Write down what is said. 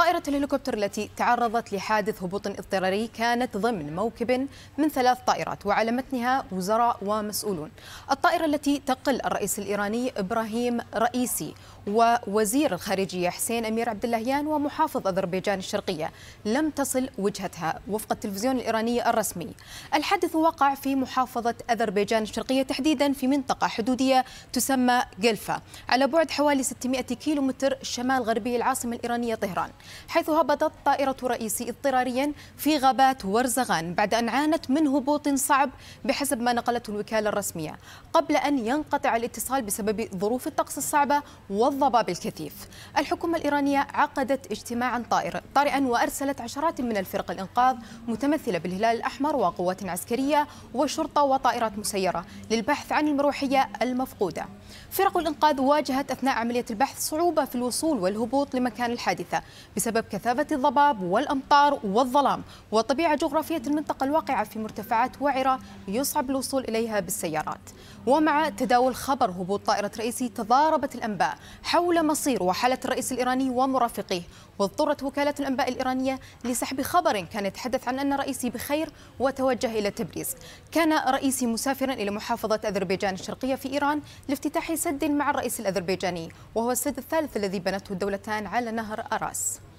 طائرة الهليكوبتر التي تعرضت لحادث هبوط اضطراري كانت ضمن موكب من ثلاث طائرات وعلى متنها وزراء ومسؤولون الطائرة التي تقل الرئيس الإيراني إبراهيم رئيسي ووزير الخارجية حسين أمير عبد اللهيان ومحافظ أذربيجان الشرقية لم تصل وجهتها وفق التلفزيون الإيراني الرسمي الحادث وقع في محافظة أذربيجان الشرقية تحديدا في منطقة حدودية تسمى جلفة على بعد حوالي 600 كيلومتر شمال غربي العاصمة الإيرانية طهران حيث هبطت طائرة رئيسي اضطراريا في غابات ورزغان بعد أن عانت من هبوط صعب بحسب ما نقلته الوكالة الرسمية قبل أن ينقطع الاتصال بسبب ظروف الطقس الصعبة والضباب الكثيف الحكومة الإيرانية عقدت اجتماعا طائر طارئا وأرسلت عشرات من الفرق الإنقاذ متمثلة بالهلال الأحمر وقوات عسكرية وشرطة وطائرات مسيرة للبحث عن المروحية المفقودة فرق الإنقاذ واجهت أثناء عملية البحث صعوبة في الوصول والهبوط لمكان الحادثة بسبب كثافة الضباب والأمطار والظلام وطبيعة جغرافية المنطقة الواقعة في مرتفعات وعرة يصعب الوصول إليها بالسيارات ومع تداول خبر هبوط طائرة رئيسي تضاربت الأنباء حول مصير وحالة الرئيس الإيراني ومرافقيه واضطرت وكالة الأنباء الإيرانية لسحب خبر كان يتحدث عن أن رئيسي بخير وتوجه إلى تبريز كان رئيسي مسافرا إلى محافظة أذربيجان الشرقية في إيران لافتتاح سد مع الرئيس الأذربيجاني وهو السد الثالث الذي بنته الدولتان على نهر أراس